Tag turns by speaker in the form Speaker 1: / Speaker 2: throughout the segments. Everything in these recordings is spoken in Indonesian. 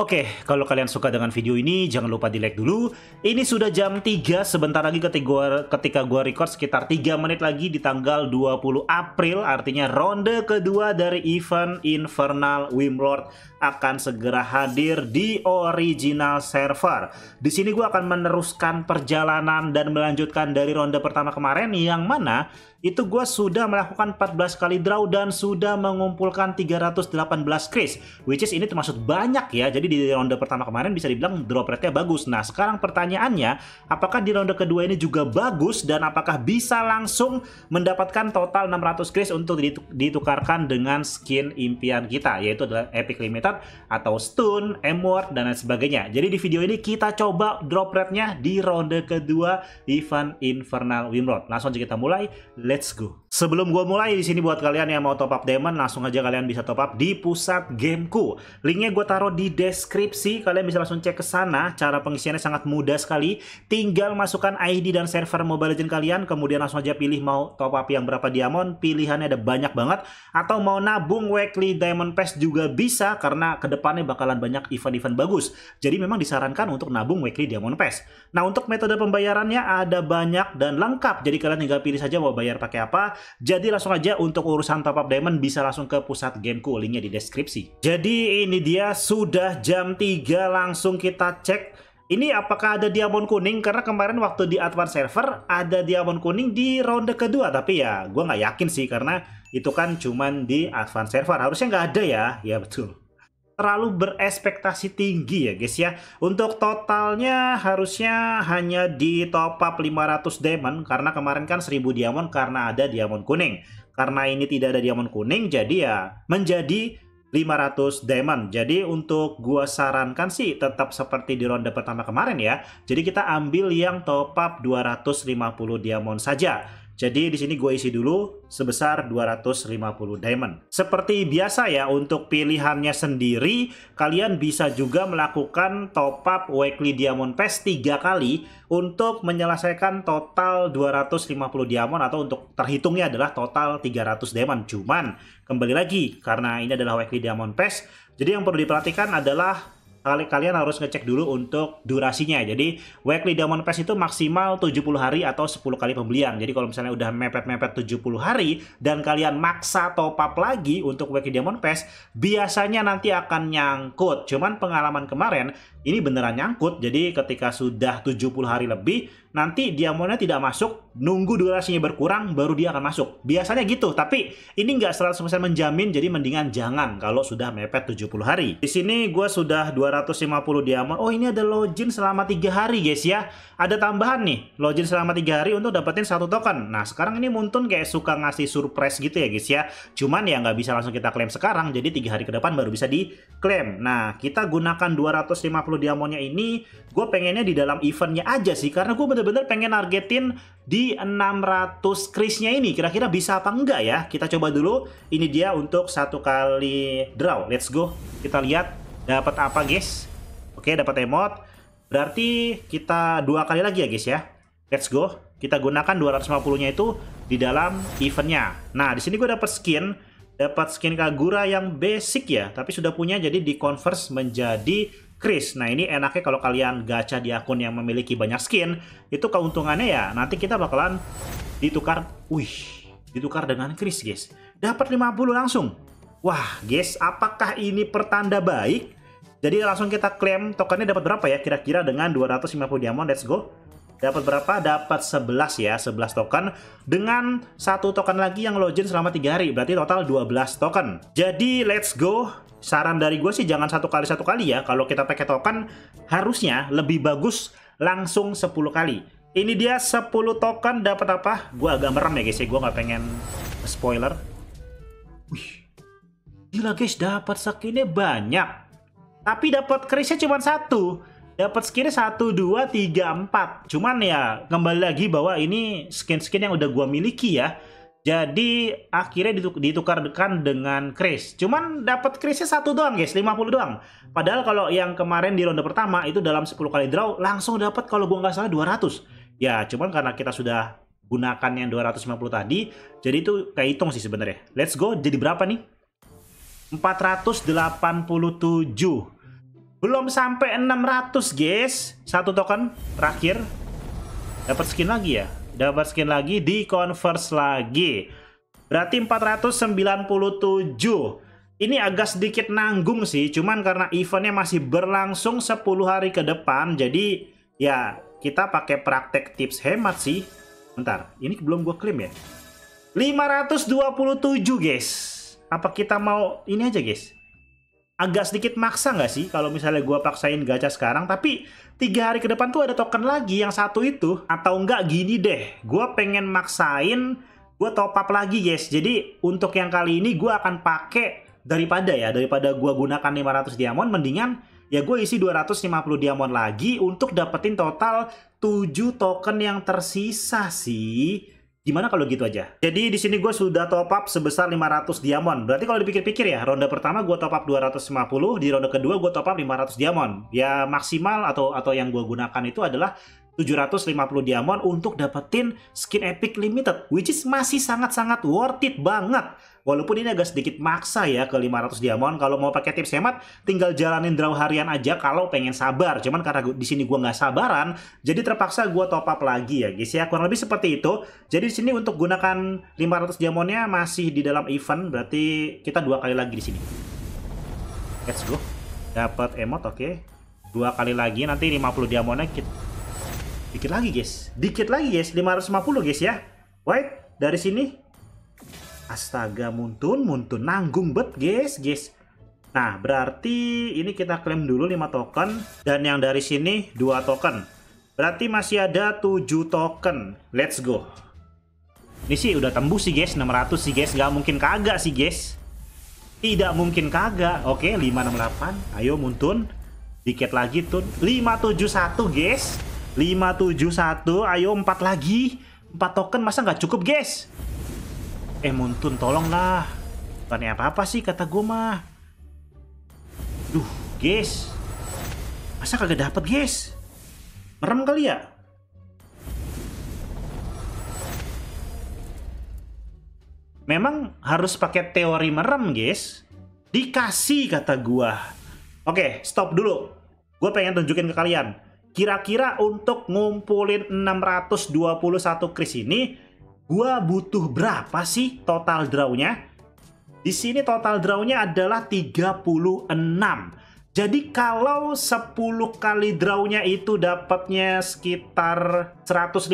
Speaker 1: Oke, kalau kalian suka dengan video ini, jangan lupa di like dulu. Ini sudah jam 3, sebentar lagi ketika gua, ketika gua record sekitar 3 menit lagi di tanggal 20 April, artinya ronde kedua dari event Infernal Wimlord akan segera hadir di original server. Di sini gua akan meneruskan perjalanan dan melanjutkan dari ronde pertama kemarin yang mana itu gue sudah melakukan 14 kali draw dan sudah mengumpulkan 318 kris which is ini termasuk banyak ya jadi di ronde pertama kemarin bisa dibilang draw rate-nya bagus nah sekarang pertanyaannya apakah di ronde kedua ini juga bagus dan apakah bisa langsung mendapatkan total 600 kris untuk ditukarkan dengan skin impian kita yaitu adalah epic limited atau stun, emward dan lain sebagainya jadi di video ini kita coba drop rate-nya di ronde kedua event infernal wimrod langsung aja kita mulai Let's go. Sebelum gue mulai di sini buat kalian yang mau top up diamond, langsung aja kalian bisa top up di pusat gameku. Linknya gue taruh di deskripsi, kalian bisa langsung cek ke sana. Cara pengisiannya sangat mudah sekali. Tinggal masukkan ID dan server Mobile Legend kalian, kemudian langsung aja pilih mau top up yang berapa diamond. Pilihannya ada banyak banget. Atau mau nabung weekly diamond pass juga bisa, karena kedepannya bakalan banyak event-event bagus. Jadi memang disarankan untuk nabung weekly diamond pass. Nah untuk metode pembayarannya ada banyak dan lengkap, jadi kalian tinggal pilih saja mau bayar pakai apa. Jadi langsung aja untuk urusan top up diamond bisa langsung ke pusat gameku, linknya di deskripsi. Jadi ini dia sudah jam 3 langsung kita cek ini apakah ada diamond kuning? Karena kemarin waktu di advance server ada diamond kuning di ronde kedua. Tapi ya gue nggak yakin sih karena itu kan cuman di advance server. Harusnya nggak ada ya. Ya betul terlalu berespektasi tinggi ya guys ya. Untuk totalnya harusnya hanya di top up 500 diamond karena kemarin kan 1000 diamond karena ada diamond kuning. Karena ini tidak ada diamond kuning jadi ya menjadi 500 diamond. Jadi untuk gua sarankan sih tetap seperti di ronde pertama kemarin ya. Jadi kita ambil yang top up 250 diamond saja. Jadi di sini gue isi dulu sebesar 250 diamond. Seperti biasa ya untuk pilihannya sendiri, kalian bisa juga melakukan top up weekly diamond pass 3 kali untuk menyelesaikan total 250 diamond atau untuk terhitungnya adalah total 300 diamond. Cuman kembali lagi karena ini adalah weekly diamond pass, jadi yang perlu diperhatikan adalah kali kalian harus ngecek dulu untuk durasinya. Jadi weekly diamond pass itu maksimal 70 hari atau 10 kali pembelian. Jadi kalau misalnya udah mepet-mepet 70 hari dan kalian maksa top up lagi untuk weekly diamond pass, biasanya nanti akan nyangkut. Cuman pengalaman kemarin ini beneran nyangkut. Jadi ketika sudah 70 hari lebih nanti diamonnya tidak masuk, nunggu durasinya berkurang, baru dia akan masuk. Biasanya gitu, tapi ini nggak 100% menjamin, jadi mendingan jangan kalau sudah mepet 70 hari. Di sini gue sudah 250 diamond. Oh, ini ada login selama 3 hari, guys ya. Ada tambahan nih, login selama 3 hari untuk dapetin satu token. Nah, sekarang ini Muntun kayak suka ngasih surprise gitu ya, guys ya. Cuman ya nggak bisa langsung kita klaim sekarang, jadi 3 hari ke depan baru bisa diklaim. Nah, kita gunakan 250 diamondnya ini, gue pengennya di dalam eventnya aja sih, karena gue bener-bener pengen targetin di 600 krisnya ini. Kira-kira bisa apa enggak ya? Kita coba dulu. Ini dia untuk satu kali draw. Let's go. Kita lihat dapat apa guys. Oke, dapat emot. Berarti kita dua kali lagi ya guys ya. Let's go. Kita gunakan 250-nya itu di dalam eventnya. Nah, di sini gue dapat skin. Dapat skin Kagura yang basic ya. Tapi sudah punya jadi di-converse menjadi Chris. Nah ini enaknya kalau kalian gacha di akun yang memiliki banyak skin, itu keuntungannya ya nanti kita bakalan ditukar, wih, ditukar dengan Chris guys. Dapat 50 langsung. Wah guys, apakah ini pertanda baik? Jadi langsung kita klaim tokennya dapat berapa ya? Kira-kira dengan 250 diamond, let's go dapat berapa? Dapat 11 ya, 11 token dengan satu token lagi yang login selama 3 hari. Berarti total 12 token. Jadi let's go saran dari gue sih jangan satu kali satu kali ya. Kalau kita pakai token harusnya lebih bagus langsung 10 kali. Ini dia 10 token dapat apa? Gue agak merem ya guys ya. Gue nggak pengen spoiler. Wih. Gila guys, dapat skinnya banyak. Tapi dapat kerisnya cuma satu. Dapat skinnya satu, dua, tiga, empat. Cuman ya kembali lagi bahwa ini skin-skin yang udah gue miliki ya jadi akhirnya ditukarkan dengan Chris. Cuman dapat Chrisnya satu doang guys, 50 doang. Padahal kalau yang kemarin di ronde pertama itu dalam 10 kali draw langsung dapat kalau gua nggak salah 200. Ya cuman karena kita sudah gunakan yang 250 tadi, jadi itu kayak hitung sih sebenarnya. Let's go, jadi berapa nih? 487. Belum sampai 600 guys, satu token terakhir. Dapat skin lagi ya? dapat skin lagi di converse lagi berarti 497 ini agak sedikit nanggung sih cuman karena eventnya masih berlangsung 10 hari ke depan jadi ya kita pakai praktek tips hemat sih bentar ini belum gue klaim ya 527 guys apa kita mau ini aja guys agak sedikit maksa nggak sih kalau misalnya gue paksain gacha sekarang tapi tiga hari ke depan tuh ada token lagi yang satu itu atau nggak gini deh gue pengen maksain gue top up lagi guys jadi untuk yang kali ini gue akan pakai daripada ya daripada gue gunakan 500 diamond mendingan ya gue isi 250 diamond lagi untuk dapetin total 7 token yang tersisa sih Gimana kalau gitu aja? Jadi di sini gue sudah top up sebesar 500 diamond. Berarti kalau dipikir-pikir ya, ronde pertama gue top up 250, di ronde kedua gue top up 500 diamond. Ya maksimal atau atau yang gue gunakan itu adalah 750 diamond untuk dapetin skin epic limited which is masih sangat-sangat worth it banget Walaupun ini agak sedikit maksa ya ke 500 diamond. Kalau mau pakai tips hemat, tinggal jalanin draw harian aja kalau pengen sabar. Cuman karena di sini gue nggak sabaran, jadi terpaksa gue top up lagi ya guys ya. Kurang lebih seperti itu. Jadi di sini untuk gunakan 500 diamondnya masih di dalam event. Berarti kita dua kali lagi di sini. Let's go. Dapat emot, oke. Okay. Dua kali lagi, nanti 50 diamondnya kita Dikit lagi guys. Dikit lagi guys. 550 guys ya. wait Dari sini. Astaga muntun. Muntun. Nanggung bet guys. Guys. Nah berarti ini kita klaim dulu 5 token. Dan yang dari sini 2 token. Berarti masih ada 7 token. Let's go. Ini sih udah tembus sih guys. 600 sih guys. Gak mungkin kagak sih guys. Tidak mungkin kagak. Oke 568. Ayo muntun. Dikit lagi tuh 571 guys. 571 ayo 4 lagi 4 token masa nggak cukup guys eh Muntun tolonglah bukan apa-apa sih kata gue mah duh guys masa kagak dapet guys merem kali ya memang harus pakai teori merem guys dikasih kata gue oke stop dulu gue pengen tunjukin ke kalian kira-kira untuk ngumpulin 621 kris ini gua butuh berapa sih total draw-nya? Di sini total draw-nya adalah 36. Jadi kalau 10 kali draw-nya itu dapatnya sekitar 150,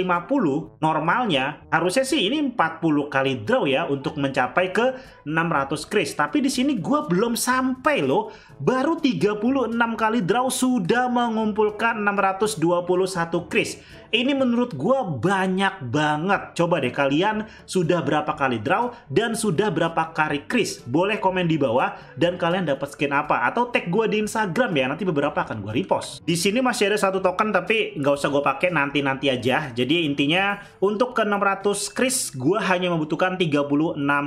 Speaker 1: normalnya harusnya sih ini 40 kali draw ya untuk mencapai ke 600 kris. Tapi di sini gua belum sampai loh, baru 36 kali draw sudah mengumpulkan 621 kris. Ini menurut gua banyak banget. Coba deh kalian sudah berapa kali draw dan sudah berapa kali kris. Boleh komen di bawah dan kalian dapat skin apa atau tag gua di Instagram ya, nanti beberapa akan gue repost. Di sini masih ada satu token tapi nggak usah gue pakai nanti-nanti aja. Jadi intinya untuk ke 600 Chris gue hanya membutuhkan 36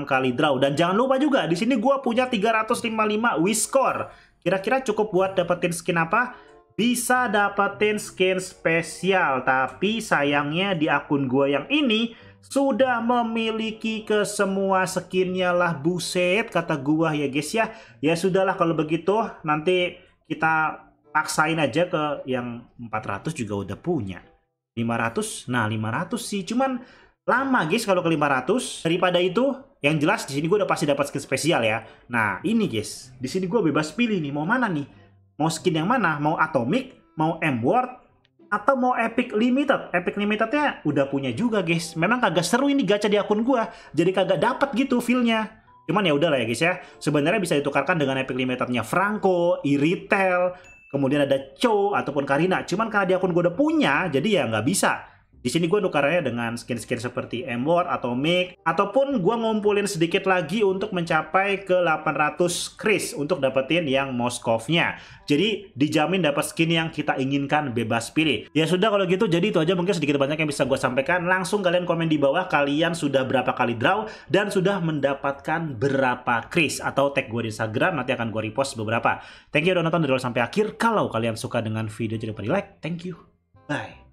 Speaker 1: kali draw. Dan jangan lupa juga di sini gue punya 355 Wiscore. Kira-kira cukup buat dapetin skin apa? Bisa dapetin skin spesial, tapi sayangnya di akun gue yang ini sudah memiliki ke semua skinnya lah buset kata gua ya guys ya ya sudahlah kalau begitu nanti kita paksain aja ke yang 400 juga udah punya 500 nah 500 sih cuman lama guys kalau ke 500 daripada itu yang jelas di sini gua udah pasti dapat skin spesial ya nah ini guys di sini gua bebas pilih nih mau mana nih mau skin yang mana mau atomic mau M word atau mau Epic Limited. Epic Limitednya udah punya juga guys. Memang kagak seru ini gacha di akun gua. Jadi kagak dapat gitu feelnya. Cuman ya udahlah, ya guys ya. Sebenarnya bisa ditukarkan dengan Epic Limitednya Franco, Iritel, kemudian ada Cho ataupun Karina. Cuman karena di akun gua udah punya, jadi ya nggak bisa. Di sini gue nukarannya dengan skin-skin seperti Emor atau Make, ataupun gue ngumpulin sedikit lagi untuk mencapai ke 800 Chris untuk dapetin yang Moskovnya. Jadi dijamin dapat skin yang kita inginkan bebas pilih. Ya sudah kalau gitu jadi itu aja mungkin sedikit banyak yang bisa gue sampaikan. Langsung kalian komen di bawah kalian sudah berapa kali draw dan sudah mendapatkan berapa Chris atau tag gue di Instagram nanti akan gue repost beberapa. Thank you udah nonton dari awal sampai akhir. Kalau kalian suka dengan video jangan lupa di like. Thank you. Bye.